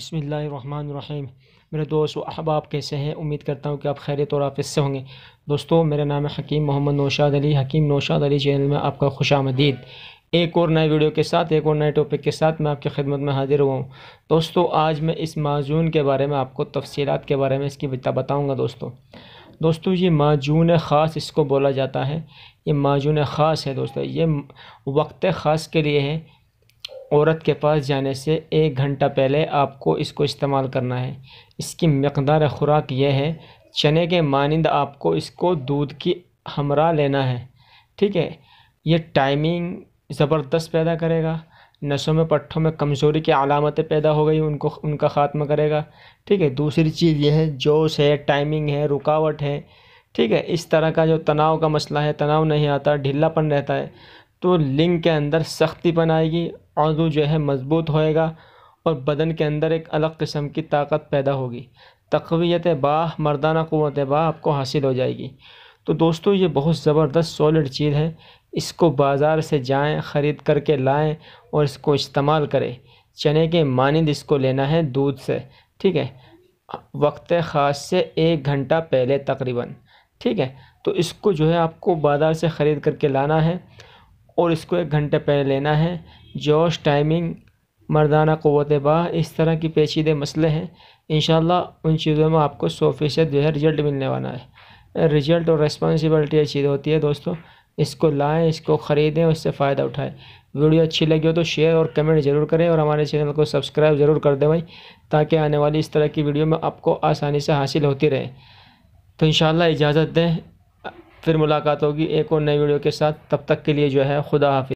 بسم اللہ الرحمن الرحیم میرے دوست و احباب کیسے ہیں امید کرتا ہوں کہ آپ خیریت اور آفس سے ہوں گے دوستو میرا نام ہے حکیم محمد نوشاد علی حکیم نوشاد علی چینل میں آپ کا خوش آمدید ایک اور نئے ویڈیو کے ساتھ ایک اور نئے ٹاپک کے ساتھ میں آپ کی خدمت میں حاضر ہوا ہوں دوستو آج میں اس معجون کے بارے میں آپ کو تفصیلات کے بارے میں اس کی بتاؤں گا دوستو دوستو یہ معجون خاص اس کو بولا جاتا ہے یہ معجون خاص ہے دوستو یہ وقت خاص کے لیے ہے عورت کے پاس جانے سے ایک گھنٹہ پہلے آپ کو اس کو استعمال کرنا ہے اس کی مقدار خوراک یہ ہے چنے کے مانند آپ کو اس کو دودھ کی ہمراہ لینا ہے ٹھیک ہے یہ ٹائمنگ زبردست پیدا کرے گا نسوں میں پٹھوں میں کمزوری کی علامتیں پیدا ہو گئی ان کو ان کا خاتمہ کرے گا ٹھیک ہے دوسری چیز یہ ہے جوش ہے ٹائمنگ ہے رکاوٹ ہے ٹھیک ہے اس طرح کا جو تناؤ کا مسئلہ ہے تناؤ نہیں آتا ڈھیلا پن رہتا ہے تو لنک کے اندر سختی پن آئے گی عضو جو ہے مضبوط ہوئے گا اور بدن کے اندر ایک الگ قسم کی طاقت پیدا ہوگی تقویت باہ مردانہ قوت باہ آپ کو حاصل ہو جائے گی تو دوستو یہ بہت زبردست سولڈ چیز ہے اس کو بازار سے جائیں خرید کر کے لائیں اور اس کو استعمال کریں چنے کے مانند اس کو لینا ہے دودھ سے ٹھیک ہے وقت خاص سے ایک گھنٹہ پہلے تقریباً ٹھیک ہے تو اس کو جو ہے آپ کو بازار سے خرید کر کے لانا ہے اور اس کو ایک گھنٹے پہلے لینا ہے جوش ٹائمنگ مردانہ قوت باہ اس طرح کی پیچیدہ مسئلے ہیں ان شاء اللہ ان چیزوں میں آپ کو سو فیصد جو ہے رزلٹ ملنے والا ہے رزلٹ اور ریسپانسبلٹی یہ چیز ہوتی ہے دوستوں اس کو لائیں اس کو خریدیں اس سے فائدہ اٹھائیں ویڈیو اچھی لگی ہو تو شیئر اور کمنٹ ضرور کریں اور ہمارے چینل کو سبسکرائب ضرور کر دیں بھائی تاکہ آنے والی اس طرح کی ویڈیو میں آپ کو آسانی سے حاصل ہوتی رہے تو انشاءاللہ اجازت دیں پھر ملاقات ہوگی ایک اور نئی ویڈیو کے ساتھ تب تک کے لیے جو ہے خدا حافظ